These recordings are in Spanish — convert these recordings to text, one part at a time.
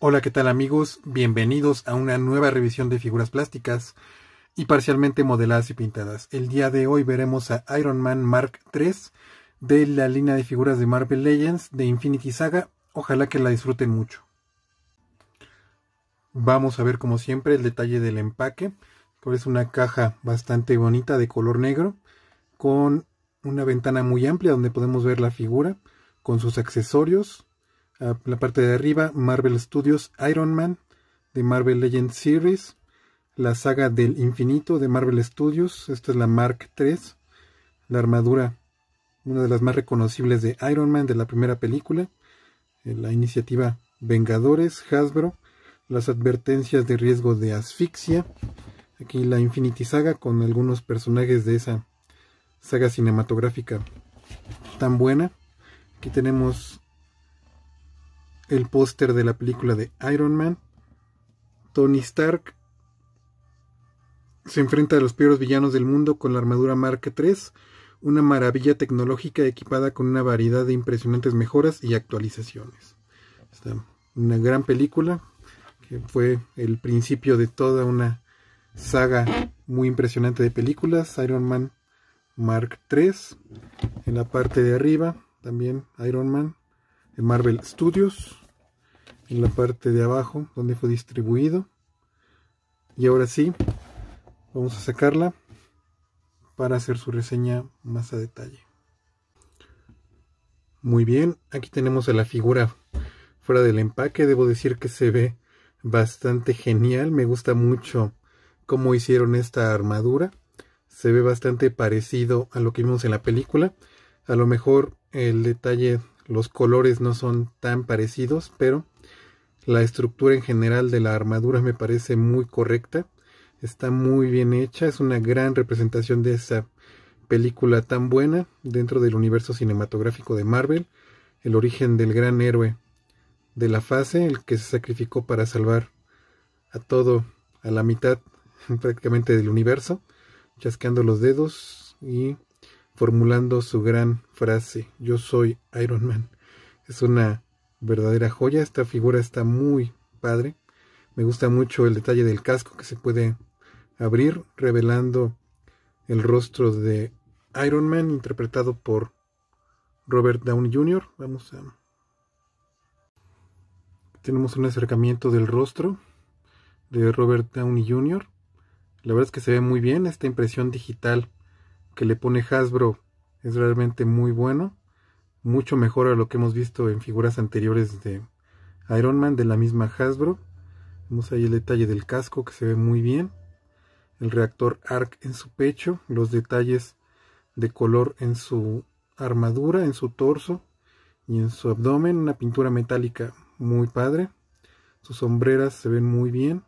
Hola, ¿qué tal amigos? Bienvenidos a una nueva revisión de figuras plásticas y parcialmente modeladas y pintadas. El día de hoy veremos a Iron Man Mark III de la línea de figuras de Marvel Legends de Infinity Saga. Ojalá que la disfruten mucho. Vamos a ver como siempre el detalle del empaque. Es una caja bastante bonita de color negro con una ventana muy amplia donde podemos ver la figura con sus accesorios la parte de arriba, Marvel Studios Iron Man de Marvel Legends Series, la saga del infinito de Marvel Studios, esta es la Mark III, la armadura, una de las más reconocibles de Iron Man de la primera película, eh, la iniciativa Vengadores, Hasbro, las advertencias de riesgo de asfixia, aquí la Infinity Saga con algunos personajes de esa saga cinematográfica tan buena. Aquí tenemos el póster de la película de Iron Man. Tony Stark se enfrenta a los peores villanos del mundo con la armadura Mark III, una maravilla tecnológica equipada con una variedad de impresionantes mejoras y actualizaciones. Está una gran película que fue el principio de toda una saga muy impresionante de películas, Iron Man Mark III. En la parte de arriba también Iron Man Marvel Studios, en la parte de abajo donde fue distribuido. Y ahora sí, vamos a sacarla para hacer su reseña más a detalle. Muy bien, aquí tenemos a la figura fuera del empaque. Debo decir que se ve bastante genial. Me gusta mucho cómo hicieron esta armadura. Se ve bastante parecido a lo que vimos en la película. A lo mejor el detalle los colores no son tan parecidos, pero la estructura en general de la armadura me parece muy correcta. Está muy bien hecha, es una gran representación de esa película tan buena dentro del universo cinematográfico de Marvel, el origen del gran héroe de la fase, el que se sacrificó para salvar a todo, a la mitad prácticamente del universo, Chascando los dedos y formulando su gran frase, yo soy Iron Man. Es una verdadera joya, esta figura está muy padre. Me gusta mucho el detalle del casco que se puede abrir, revelando el rostro de Iron Man, interpretado por Robert Downey Jr. Vamos a. Tenemos un acercamiento del rostro de Robert Downey Jr. La verdad es que se ve muy bien esta impresión digital que le pone Hasbro es realmente muy bueno, mucho mejor a lo que hemos visto en figuras anteriores de Iron Man de la misma Hasbro. Vemos ahí el detalle del casco que se ve muy bien, el reactor ARC en su pecho, los detalles de color en su armadura, en su torso y en su abdomen, una pintura metálica muy padre. Sus sombreras se ven muy bien.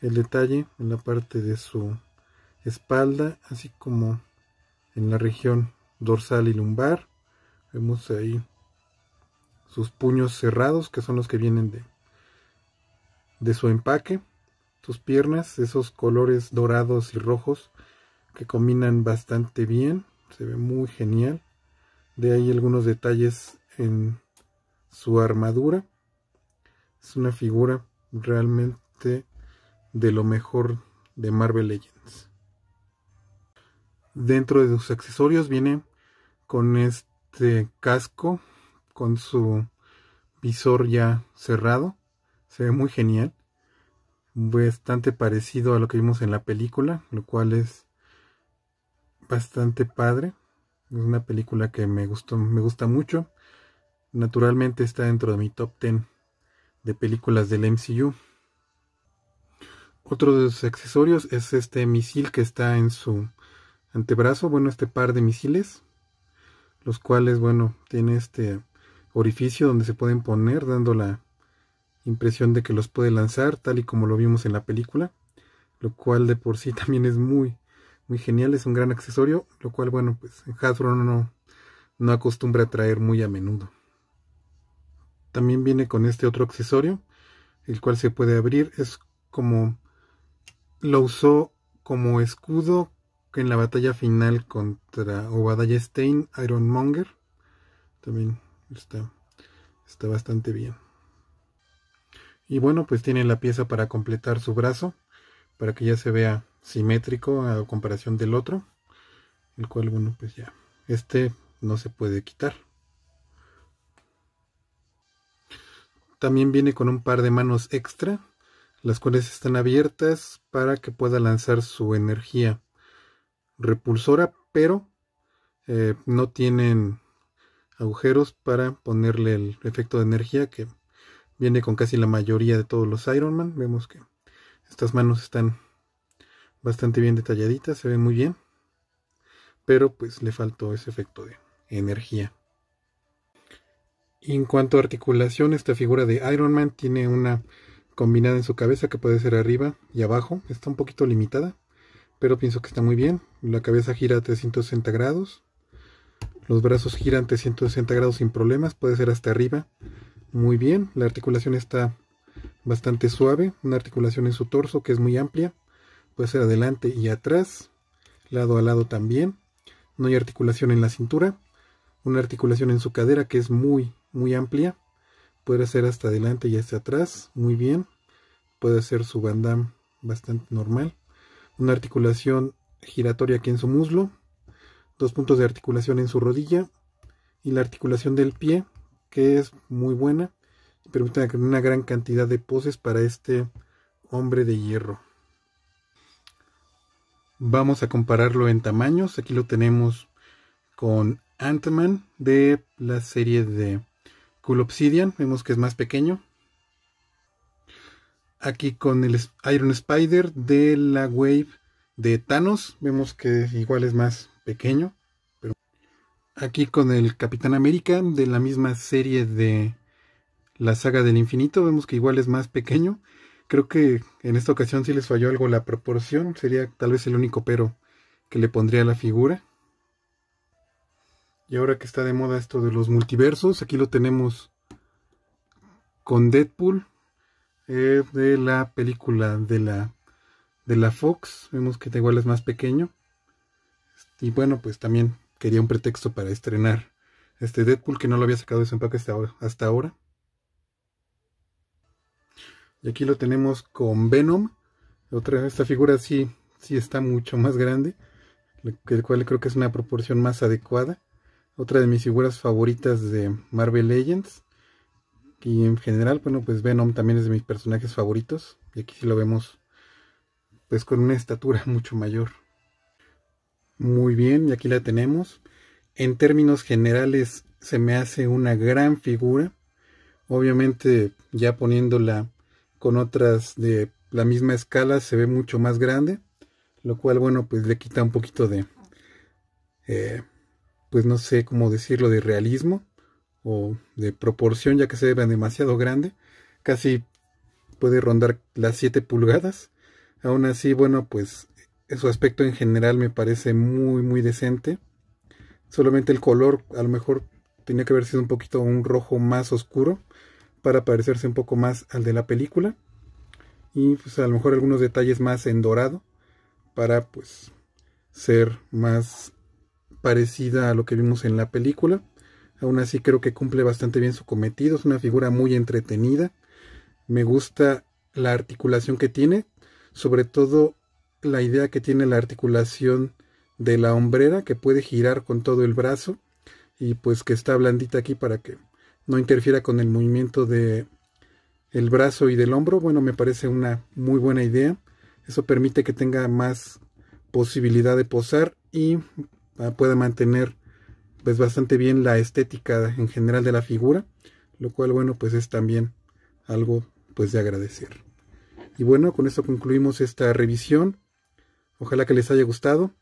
El detalle en la parte de su espalda, así como en la región dorsal y lumbar. Vemos ahí sus puños cerrados, que son los que vienen de, de su empaque. Sus piernas, esos colores dorados y rojos que combinan bastante bien. Se ve muy genial. De ahí algunos detalles en su armadura. Es una figura realmente de lo mejor de Marvel Legends. Dentro de sus accesorios viene con este casco, con su visor ya cerrado. Se ve muy genial. Bastante parecido a lo que vimos en la película, lo cual es bastante padre. Es una película que me gustó, me gusta mucho. Naturalmente está dentro de mi top 10 de películas del MCU. Otro de sus accesorios es este misil que está en su antebrazo, bueno, este par de misiles, los cuales, bueno, tiene este orificio donde se pueden poner, dando la impresión de que los puede lanzar, tal y como lo vimos en la película, lo cual de por sí también es muy, muy genial, es un gran accesorio, lo cual, bueno, pues Hasbro no, no acostumbra a traer muy a menudo. También viene con este otro accesorio, el cual se puede abrir, es como lo usó como escudo en la batalla final contra Obadiah Stein, Ironmonger. También está, está bastante bien. Y bueno, pues tiene la pieza para completar su brazo, para que ya se vea simétrico a comparación del otro. El cual, bueno, pues ya, este no se puede quitar. También viene con un par de manos extra, las cuales están abiertas para que pueda lanzar su energía repulsora, pero eh, no tienen agujeros para ponerle el efecto de energía que viene con casi la mayoría de todos los Iron Man. Vemos que estas manos están bastante bien detalladitas, se ven muy bien, pero pues le faltó ese efecto de energía. En cuanto a articulación, esta figura de Iron Man tiene una combinada en su cabeza que puede ser arriba y abajo, está un poquito limitada, pero pienso que está muy bien. La cabeza gira 360 grados. Los brazos giran 360 grados sin problemas, puede ser hasta arriba. Muy bien, la articulación está bastante suave, una articulación en su torso que es muy amplia, puede ser adelante y atrás, lado a lado también. No hay articulación en la cintura, una articulación en su cadera que es muy, muy amplia, puede ser hasta adelante y hasta atrás, muy bien. Puede ser su bandam bastante normal una articulación giratoria aquí en su muslo, dos puntos de articulación en su rodilla y la articulación del pie, que es muy buena, permite una gran cantidad de poses para este hombre de hierro. Vamos a compararlo en tamaños. Aquí lo tenemos con Ant-Man de la serie de Cool Obsidian. Vemos que es más pequeño, aquí con el Iron Spider de la Wave de Thanos. Vemos que igual es más pequeño. Pero aquí con el Capitán América de la misma serie de la saga del infinito. Vemos que igual es más pequeño. Creo que en esta ocasión sí les falló algo la proporción. Sería tal vez el único pero que le pondría a la figura. Y ahora que está de moda esto de los multiversos, aquí lo tenemos con Deadpool eh, de la película de la, de la Fox. Vemos que igual es más pequeño. Y bueno, pues también quería un pretexto para estrenar este Deadpool que no lo había sacado de su empaque hasta ahora. Hasta ahora. Y aquí lo tenemos con Venom. Otra, esta figura sí, sí está mucho más grande, el cual creo que es una proporción más adecuada. Otra de mis figuras favoritas de Marvel Legends. Y en general, bueno, pues Venom también es de mis personajes favoritos. Y aquí sí lo vemos, pues con una estatura mucho mayor. Muy bien, y aquí la tenemos. En términos generales, se me hace una gran figura. Obviamente, ya poniéndola con otras de la misma escala, se ve mucho más grande. Lo cual, bueno, pues le quita un poquito de, eh, pues no sé cómo decirlo, de realismo o de proporción, ya que se ve demasiado grande, casi puede rondar las 7 pulgadas. Aún así, bueno, pues su aspecto en general me parece muy, muy decente. Solamente el color a lo mejor tenía que haber sido un poquito un rojo más oscuro para parecerse un poco más al de la película. Y pues a lo mejor algunos detalles más en dorado para pues ser más parecida a lo que vimos en la película. Aún así creo que cumple bastante bien su cometido. Es una figura muy entretenida. Me gusta la articulación que tiene. Sobre todo la idea que tiene la articulación de la hombrera que puede girar con todo el brazo y pues que está blandita aquí para que no interfiera con el movimiento de el brazo y del hombro. Bueno, me parece una muy buena idea. Eso permite que tenga más posibilidad de posar y ah, pueda mantener pues bastante bien la estética en general de la figura, lo cual bueno pues es también algo pues de agradecer. Y bueno, con esto concluimos esta revisión. Ojalá que les haya gustado.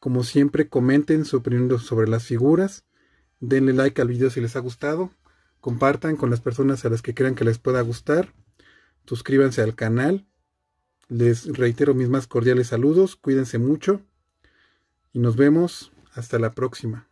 Como siempre, comenten su opinión sobre las figuras. Denle like al video si les ha gustado. Compartan con las personas a las que crean que les pueda gustar. Suscríbanse al canal. Les reitero mis más cordiales saludos. Cuídense mucho. Y nos vemos hasta la próxima.